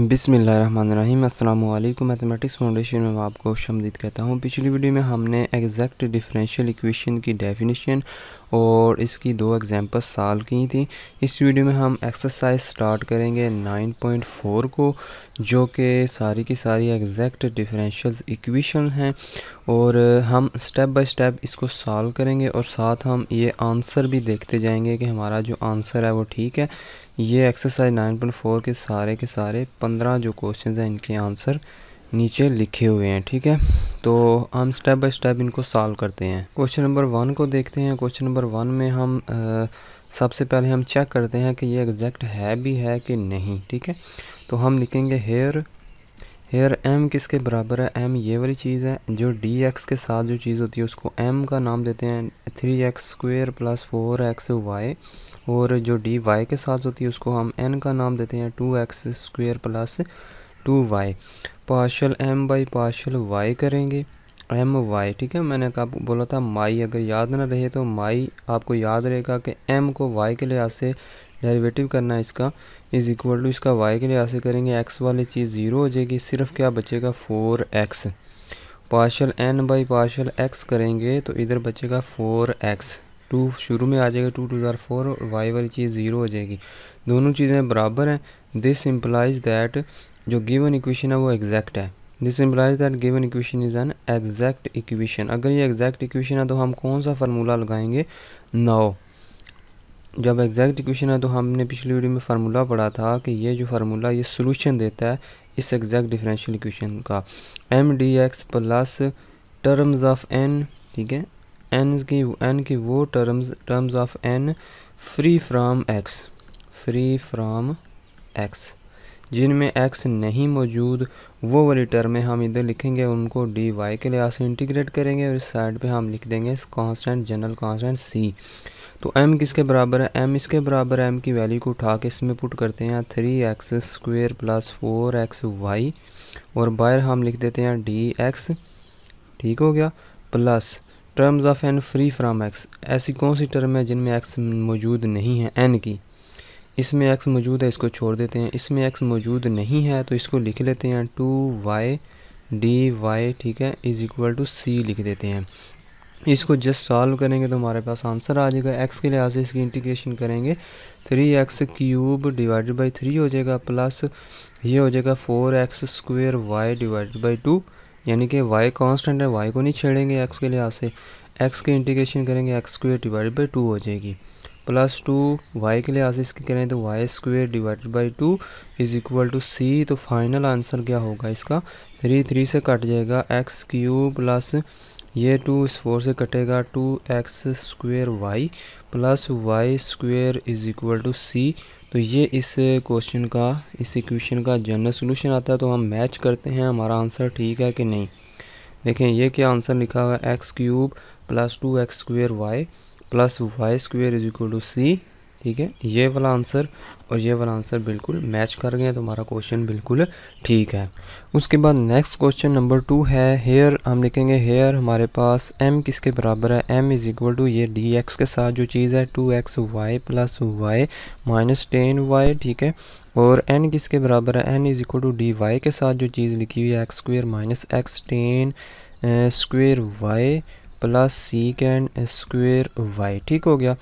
बिसमीम् अल्लाम mathematics foundation में आपको शमदीद कहता हूँ पिछली वीडियो में हमने एग्जैक्ट डिफरेंशियल इक्वेशन की डेफिनेशन और इसकी दो एग्ज़ाम्पल साल की थी इस वीडियो में हम एक्सरसाइज स्टार्ट करेंगे 9.4 को जो कि सारी की सारी एग्जैक्ट डिफरेंशियल इक्वेशन हैं और हम स्टेप बाय स्टेप इसको सॉल्व करेंगे और साथ हम ये आंसर भी देखते जाएंगे कि हमारा जो आंसर है वो ठीक है ये एक्सरसाइज 9.4 के सारे के सारे 15 जो क्वेश्चंस हैं इनके आंसर नीचे लिखे हुए हैं ठीक है तो हम स्टेप बाय स्टेप इनको सॉल्व करते हैं क्वेश्चन नंबर वन को देखते हैं क्वेश्चन नंबर वन में हम आ, सबसे पहले हम चेक करते हैं कि ये एग्जैक्ट है भी है कि नहीं ठीक है तो हम लिखेंगे हेयर हेयर एम किसके बराबर है एम ये वाली चीज़ है जो डी एक्स के साथ जो चीज़ होती है उसको एम का नाम देते हैं three x square plus four x y और जो डी वाई के साथ होती है उसको हम एन का नाम देते हैं two x square plus two y partial m by partial y करेंगे एम वाई ठीक है मैंने कहा बोला था माई अगर याद ना रहे तो माई आपको याद रहेगा कि एम को वाई के लिहाज से डेरिवेटिव करना है इसका इज़ इक्वल टू इसका वाई के लिहाज से करेंगे एक्स वाली चीज़ ज़ीरो हो जाएगी सिर्फ क्या बचेगा four x partial n by partial x करेंगे तो इधर बचेगा फोर एक्स टू शुरू में आ जाएगा टू टू हज़ार फोर वाई वाली चीज़ ज़ीरो हो जाएगी दोनों चीज़ें बराबर हैं दिस इम्प्लाइज दैट जो गिवन इक्वेशन है वो एग्जैक्ट है this implies that given equation is an exact equation अगर ये एग्जैक्ट इक्वेशन है तो हम कौन सा फार्मूला लगाएंगे नाओ जब एग्जैक्ट इक्वेशन है तो हमने पिछली वीडियो में फार्मूला पढ़ा था कि ये जो फार्मूला ये सोल्यूशन देता है इस एग्जैक्ट डिफरेंशियल इक्वेशन का m d x plus terms of n ठीक है एन की एन की वो terms terms of n free from x free from x जिनमें एक्स नहीं मौजूद वो वाली टर्में हम इधर लिखेंगे उनको डी वाई के लिहाज से इंटीग्रेट करेंगे और इस साइड पे हम लिख देंगे कांस्टेंट जनरल कांस्टेंट सी तो m किसके बराबर है m इसके बराबर है m की वैल्यू को उठा के इसमें पुट करते हैं three x square plus four x y और बाहर हम लिख देते हैं डी एक्स ठीक हो गया plus terms of n free from x ऐसी कौन सी टर्म है जिनमें एक्स मौजूद नहीं है एन की इसमें एक्स मौजूद है इसको छोड़ देते हैं इसमें एक्स मौजूद नहीं है तो इसको लिख लेते हैं टू वाई डी वाई ठीक है इज़ इक्वल टू सी लिख देते हैं इसको जस्ट सॉल्व करेंगे तो हमारे पास आंसर आ जाएगा एक्स के लिहाज से इसकी इंटीग्रेशन करेंगे three x cube divided by three हो जाएगा प्लस ये हो जाएगा four x square y divided by two यानी कि वाई कांस्टेंट है वाई को नहीं छेड़ेंगे एक्स के लिहाज से एक्स के इंटीग्रेशन करेंगे x square divided by two हो जाएगी प्लस टू वाई के लिए आज इसकी करें तो y square divide by two is equal to c तो फाइनल आंसर क्या होगा इसका थ्री थ्री से कट जाएगा एक्स क्यू प्लस ये टू इस फोर से कटेगा two x square y plus y square is equal to c तो ये इस क्वेश्चन का इस इक्वेशन का जनरल सोल्यूशन आता है तो हम मैच करते हैं हमारा आंसर ठीक है कि नहीं देखें ये क्या आंसर लिखा हुआ है x cube plus two x square y plus y square is equal to c ठीक है ये वाला आंसर और ये वाला आंसर बिल्कुल मैच कर गए तो हमारा क्वेश्चन बिल्कुल ठीक है उसके बाद नेक्स्ट क्वेश्चन नंबर टू है हेयर हम लिखेंगे हेयर हमारे पास m किसके बराबर है m इज़ इक्वल टू ये dx के साथ जो चीज़ है two x y plus y minus tan y ठीक है और n किसके बराबर है n is equal to d y के साथ जो चीज़ लिखी हुई है x square minus x tan square y plus secant square y ठीक हो गया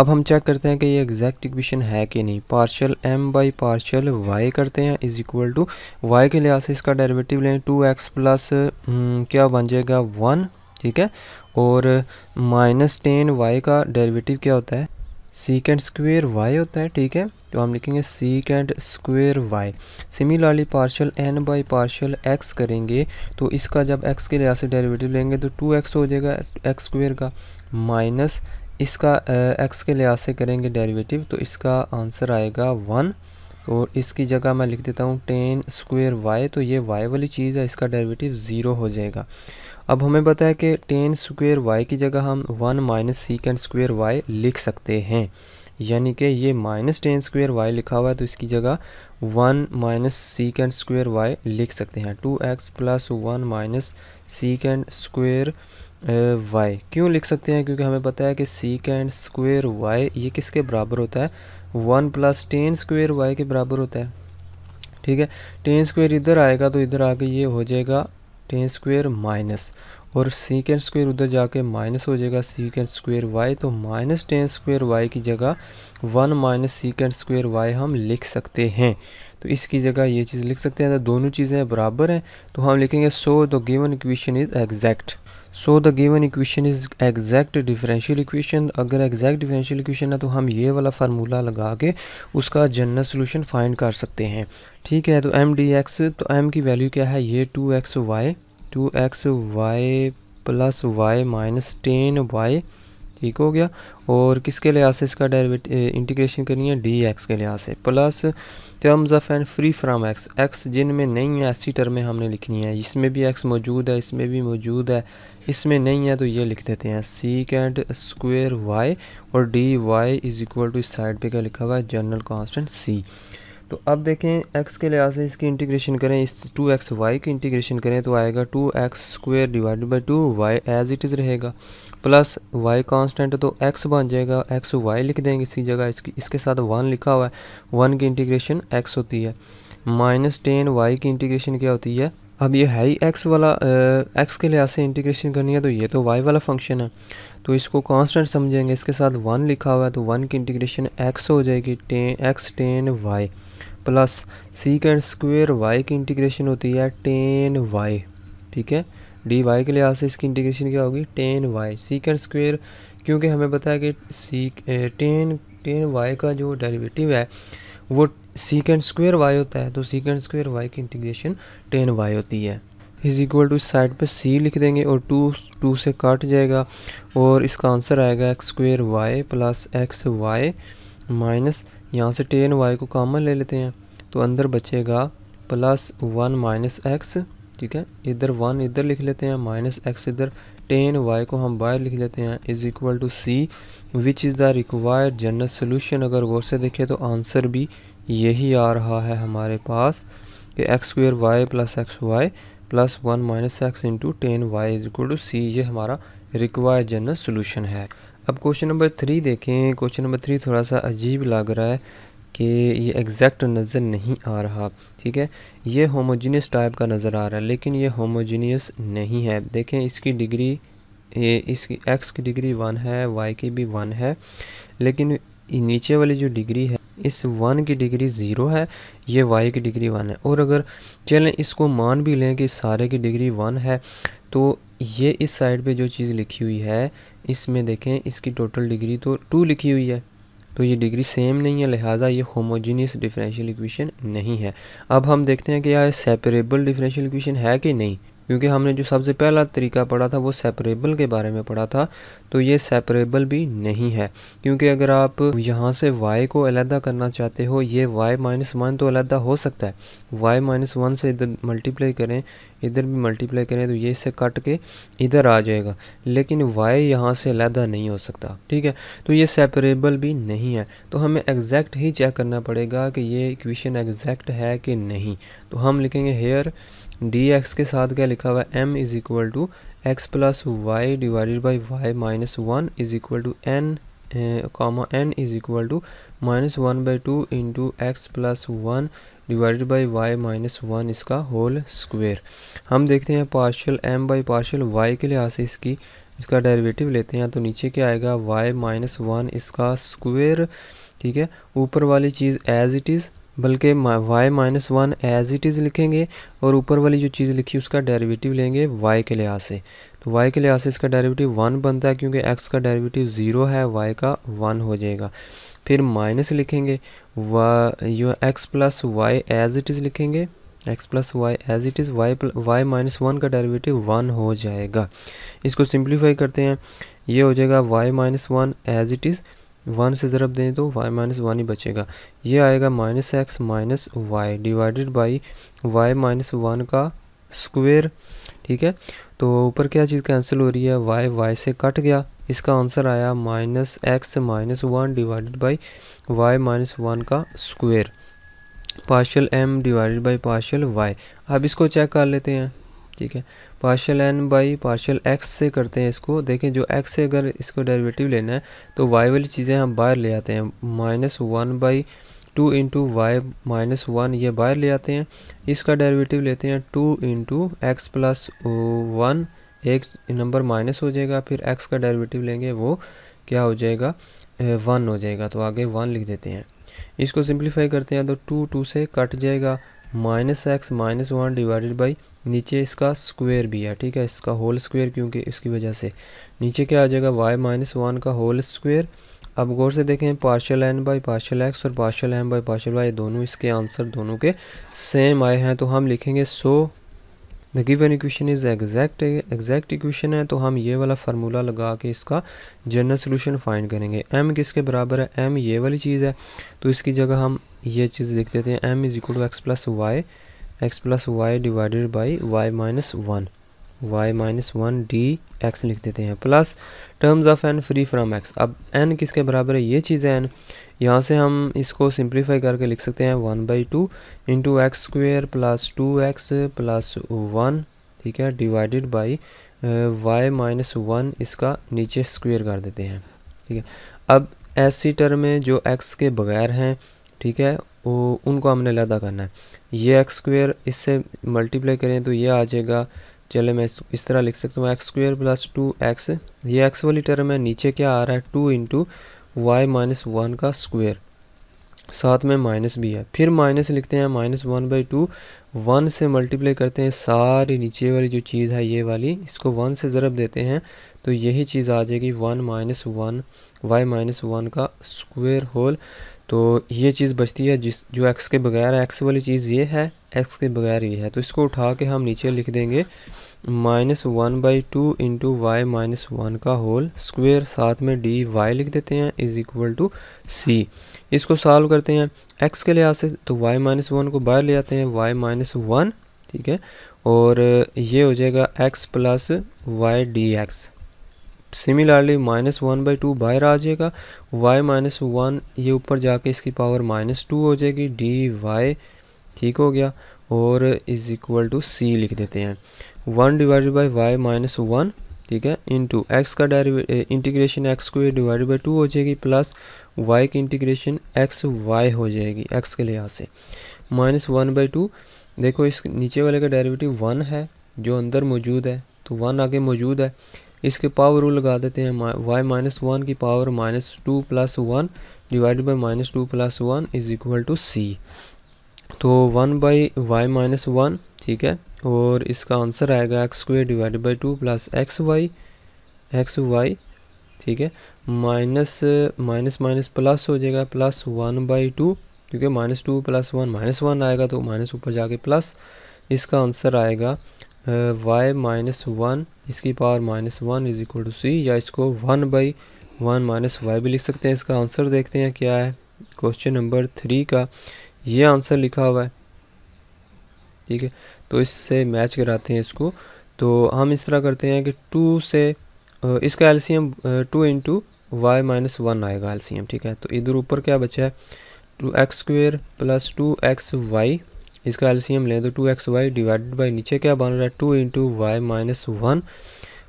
अब हम चेक करते हैं कि ये एग्जैक्ट इक्वेशन है कि नहीं partial m by partial y करते हैं इज इक्वल टू वाई के लिहाज से इसका डेरिवेटिव लें टू एक्स प्लस क्या बन जाएगा वन ठीक है और माइनस टेन वाई का डेरिवेटिव क्या होता है सीकेंड स्क्वेयर वाई होता है ठीक है तो हम लिखेंगे secant square y similarly partial n by partial x करेंगे तो इसका जब एक्स के लिहाज से डेरिवेटिव लेंगे तो टू एक्स हो जाएगा एक्स स्क्वेयर का माइनस इसका एक्स के लिहाज से करेंगे डेरिवेटिव तो इसका आंसर आएगा वन और इसकी जगह मैं लिख देता हूँ टेन स्क्वेयर वाई तो ये वाई वाली चीज़ है इसका डेरिवेटिव ज़ीरो हो जाएगा अब हमें पता है कि टेन स्क्वेयर वाई की जगह हम वन माइनस सीकेंड स्क्वेयर वाई लिख सकते हैं यानी कि ये माइनस टेन स्क्वेयर वाई लिखा हुआ है तो इसकी जगह वन माइनस सीकेंड स्क्वेयर वाई लिख सकते हैं two x plus one minus सीकेंड square Y क्यों लिख सकते हैं क्योंकि हमें पता है कि सीकेंड स्क्वेयर वाई ये किसके बराबर होता है one plus tan square y के बराबर होता है ठीक है टेन स्क्वेयर इधर आएगा तो इधर आके ये हो जाएगा टेन स्क्वेयर माइनस और सीकेंड स्क्वेयर उधर जाके माइनस हो जाएगा सीकेंड स्क्वेयर वाई तो माइनस टेन स्क्वेयर वाई की जगह वन माइनस सीकेंड स्क्वेयर वाई हम लिख सकते हैं तो इसकी जगह ये चीज़ लिख सकते हैं तो दोनों चीज़ें बराबर हैं तो हम लिखेंगे so the given equation is exact so the given equation is exact differential equation अगर एग्जैक्ट डिफरेंशियल इक्वेशन है तो हम ये वाला फार्मूला लगा के उसका जनरल सोल्यूशन फाइंड कर सकते हैं ठीक है तो एम डी एक्स तो एम की वैल्यू क्या है ये two x y two x y plus y minus tan y ठीक हो गया और किसके लिहाज से इसका डेरिवेट इंटीग्रेशन करनी है डी एक्स के लिहाज से plus terms of n free from x x जिन में नहीं है ऐसी टर्में हमने लिखनी है इसमें भी एक्स मौजूद है इसमें भी मौजूद है इसमें नहीं है तो ये लिख देते हैं सी कैंड स्क्वेयर वाई और d y is equal to इस साइड पर क्या लिखा हुआ है जनरल कॉन्स्टेंट सी तो अब देखें एक्स के लिहाज से इसकी इंटीग्रेशन करें इस टू एक्स वाई की इंटीग्रेशन करें तो आएगा two x square divide by two y as it is रहेगा प्लस वाई कांस्टेंट तो एक्स बन जाएगा एक्स वाई लिख देंगे इसी जगह इसकी इसके साथ वन लिखा हुआ है वन की इंटीग्रेशन एक्स होती है माइनस टेन वाई की इंटीग्रेशन क्या होती है अब ये है ही एक्स वाला एक्स के लिहाज से इंटीग्रेशन करनी है तो ये तो वाई वाला फंक्शन है तो इसको कांस्टेंट समझेंगे इसके साथ वन लिखा हुआ है तो वन की इंटीग्रेशन एक्स हो जाएगी tan x tan y plus secant square y की इंटीग्रेशन होती है टेन वाई ठीक है डी वाई के लिहाज से इसकी इंटीग्रेशन क्या होगी टेन वाई सीकेंड स्क्वेयर क्योंकि हमें पता है कि सी टेन टेन वाई का जो डेरिवेटिव है वो सीकेंड स्क्वेयर वाई होता है तो सीकेंड स्क्वेयर वाई की इंटीग्रेशन टेन वाई होती है इज़ इक्वल टू इस साइड पे सी लिख देंगे और टू टू से काट जाएगा और इसका आंसर आएगा x square y plus x y minus यहाँ से टेन वाई को कॉमन ले लेते हैं तो अंदर बचेगा प्लस वन माइनस एक्स ठीक है इधर वन इधर लिख लेते हैं माइनस एक्स इधर टेन वाई को हम बाहर लिख लेते हैं is equal to c which is the required general solution अगर गौर से देखें तो आंसर भी यही आ रहा है हमारे पास कि x square y plus x y plus one minus x into tan y is equal to c ये हमारा रिक्वायर्ड जनरल सोल्यूशन है अब क्वेश्चन नंबर थ्री देखें क्वेश्चन नंबर थ्री थोड़ा सा अजीब लग रहा है कि ये एग्जैक्ट नज़र नहीं आ रहा ठीक है ये होमोजीनियस टाइप का नज़र आ रहा है लेकिन ये होमोजीनियस नहीं है देखें इसकी डिग्री ये इसकी एक्स की डिग्री वन है वाई की भी वन है लेकिन नीचे वाली जो डिग्री है इस वन की डिग्री ज़ीरो है ये वाई की डिग्री वन है और अगर चलें इसको मान भी लें कि सारे की डिग्री वन है तो ये इस साइड पे जो चीज़ लिखी हुई है इसमें देखें इसकी टोटल डिग्री तो टू लिखी हुई है तो ये डिग्री सेम नहीं है लिहाजा ये होमोजीनियस डिफरेंशियल इक्वेशन नहीं है अब हम देखते हैं कि यह सेपरेबल डिफरेंशियल इक्वेशन है कि नहीं क्योंकि हमने जो सबसे पहला तरीका पढ़ा था वो सेपरेबल के बारे में पढ़ा था तो ये सेपरेबल भी नहीं है क्योंकि अगर आप यहाँ से y को अलहदा करना चाहते हो ये y माइनस वन तो अलहदा हो सकता है y माइनस वन से इधर मल्टीप्लाई करें इधर भी मल्टीप्लाई करें तो ये इसे कट के इधर आ जाएगा लेकिन y यहाँ से अलहदा नहीं हो सकता ठीक है तो ये सेपरेबल भी नहीं है तो हमें एग्जैक्ट ही चेक करना पड़ेगा कि ये इक्वेशन एग्जैक्ट है कि नहीं तो हम लिखेंगे हेयर डी एक्स के साथ क्या लिखा हुआ है m is equal to x plus y divided by y minus one is equal to n comma n is equal to minus one by two into x plus one divided by y minus one इसका whole square हम देखते हैं partial m by partial y के लिहाज से इसकी इसका derivative लेते हैं तो नीचे क्या आएगा वाई माइनस वन इसका स्क्वेयर ठीक है ऊपर वाली चीज़ एज इट इज़ बल्कि y minus one as it is लिखेंगे और ऊपर वाली जो चीज़ लिखी उसका डेरिवेटिव लेंगे वाई के लिहाज से तो वाई के लिहाज से इसका डेरिवेटिव वन बनता है क्योंकि एक्स का डेरिवेटिव ज़ीरो है वाई का वन हो जाएगा फिर माइनस लिखेंगे वा यो x plus y as it is लिखेंगे x plus y as it is y y minus one का डेरिवेटिव वन हो जाएगा इसको सिंप्लीफाई करते हैं ये हो जाएगा y minus one as it is one से ज़रब दें तो वाई माइनस वन ही बचेगा ये आएगा minus x minus y divided by y minus one का स्क्वेयर ठीक है तो ऊपर क्या चीज़ कैंसिल हो रही है वाई वाई से कट गया इसका आंसर आया minus x minus one divided by y minus one का square partial m divided by partial y अब इसको चेक कर लेते हैं ठीक है partial n by partial x से करते हैं इसको देखें जो एक्स से अगर इसको डेरिवेटिव लेना है तो वाई वाली चीज़ें हम बाहर ले आते हैं minus one by two into y minus one ये बाहर ले आते हैं इसका डेरिवेटिव लेते हैं two into x plus one एक नंबर माइनस हो जाएगा फिर एक्स का डेरिवेटिव लेंगे वो क्या हो जाएगा वन हो जाएगा तो आगे वन लिख देते हैं इसको सिंप्लीफाई करते हैं तो टू टू से कट जाएगा minus x minus one divided by नीचे इसका स्क्वायर भी है ठीक है इसका होल स्क्वायर क्योंकि इसकी वजह से नीचे क्या आ जाएगा वाई माइनस वन का होल स्क्वायर अब गौर से देखें partial n by partial x और partial m by partial y दोनों इसके आंसर दोनों के सेम आए हैं तो हम लिखेंगे so the given equation is exact exact equation है तो हम ये वाला फार्मूला लगा के इसका जनरल सोल्यूशन फाइंड करेंगे एम किसके बराबर है एम ये वाली चीज़ है तो इसकी जगह हम ये चीज़ लिख देते हैं m is equal to x plus y x plus y divided by y minus one y minus one d x लिख देते हैं plus terms of n free from x अब एन किसके बराबर है ये चीज़ है एन यहाँ से हम इसको सिंप्लीफाई करके लिख सकते हैं one by two into x square plus two x plus one ठीक है divided by y minus one इसका नीचे स्क्वेयर कर देते हैं ठीक है अब ऐसी टर्म में जो एक्स के बगैर हैं ठीक है वो उनको हमने लदा करना है ये एक्स स्क्वेयर इससे मल्टीप्लाई करें तो ये आ जाएगा चले मैं इस, तरह लिख सकता हूँ x square plus two x ये एक्स वाली टर्म है नीचे क्या आ रहा है two into y minus one का स्क्वेयर साथ में माइनस भी है फिर माइनस लिखते हैं minus one by two one से मल्टीप्लाई करते हैं सारी नीचे वाली जो चीज़ है ये वाली इसको वन से ज़रब देते हैं तो यही चीज़ आ जाएगी one minus one y minus one का स्क्वेयर होल तो ये चीज़ बचती है जिस जो एक्स के बगैर एक्स वाली चीज़ ये है एक्स के बगैर ये है तो इसको उठा के हम नीचे लिख देंगे minus one by two into y minus one का होल स्क्वेयर साथ में डी वाई लिख देते हैं इज़ इक्वल टू सी इसको सॉल्व करते हैं एक्स के लिहाज से तो वाई माइनस वन को बाहर ले आते हैं वाई माइनस वन ठीक है और ये हो जाएगा x plus y d x similarly minus one by two बाहर आ जाएगा वाई माइनस वन ये ऊपर जाके इसकी पावर माइनस टू हो जाएगी डी वाई ठीक हो गया और इज इक्वल टू सी लिख देते हैं one divided by y minus one ठीक है टू एक्स का डायरी इंटीग्रेशन एक्स को डिवाइड बाई टू हो जाएगी प्लस वाई की इंटीग्रेशन एक्स वाई हो जाएगी एक्स के लिहाज से माइनस वन बाई टू देखो इस नीचे वाले का डायरेवेटिव वन है जो अंदर मौजूद है तो वन आगे मौजूद है इसके पावर रूल लगा देते हैं वाई माइनस वन की power minus two plus one divide by minus two plus one is equal to c तो one by y minus one ठीक है और इसका आंसर आएगा x square divide by two plus x y x y ठीक है minus minus minus plus हो जाएगा प्लस वन बाई टू क्योंकि minus two plus one minus one आएगा तो माइनस ऊपर जाके प्लस इसका आंसर आएगा वाई माइनस वन इसकी power minus one is equal to c या इसको one by one minus y भी लिख सकते हैं इसका आंसर देखते हैं क्या है क्वेश्चन नंबर थ्री का ये आंसर लिखा हुआ है ठीक है तो इससे मैच कराते हैं इसको तो हम इस तरह करते हैं कि टू से इसका LCM two into y minus one आएगा एलसीएम ठीक है तो इधर ऊपर क्या बचा है two x square plus two x y इसका एलसीएम लें तो two x y divided by नीचे क्या बन रहा है two into y minus one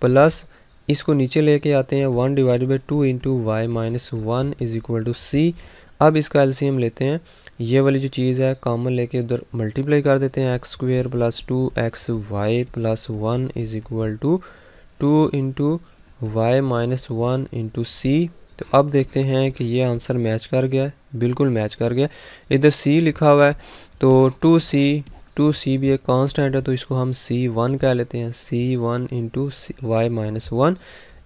plus इसको नीचे लेके आते हैं one divide by two into y minus one is equal to c अब इसका एलसीएम लेते हैं ये वाली जो चीज़ है कॉमन लेके उधर मल्टीप्लाई कर देते हैं x square plus two x y plus one is equal to two into y minus one into c तो अब देखते हैं कि ये आंसर मैच कर गया है बिल्कुल मैच कर गया इधर सी लिखा हुआ है तो टू सी टू सी भी एक कांस्टेंट है तो इसको हम सी वन कह लेते हैं c one into y minus one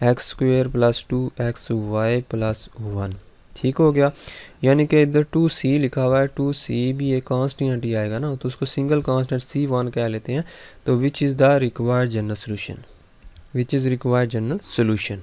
x square plus two x y plus one ठीक हो गया यानी कि इधर टू सी लिखा हुआ है टू सी भी एक कांस्टेंट ही आएगा ना तो उसको सिंगल कांस्टेंट सी वन कह लेते हैं तो which is the required general solution which is required general solution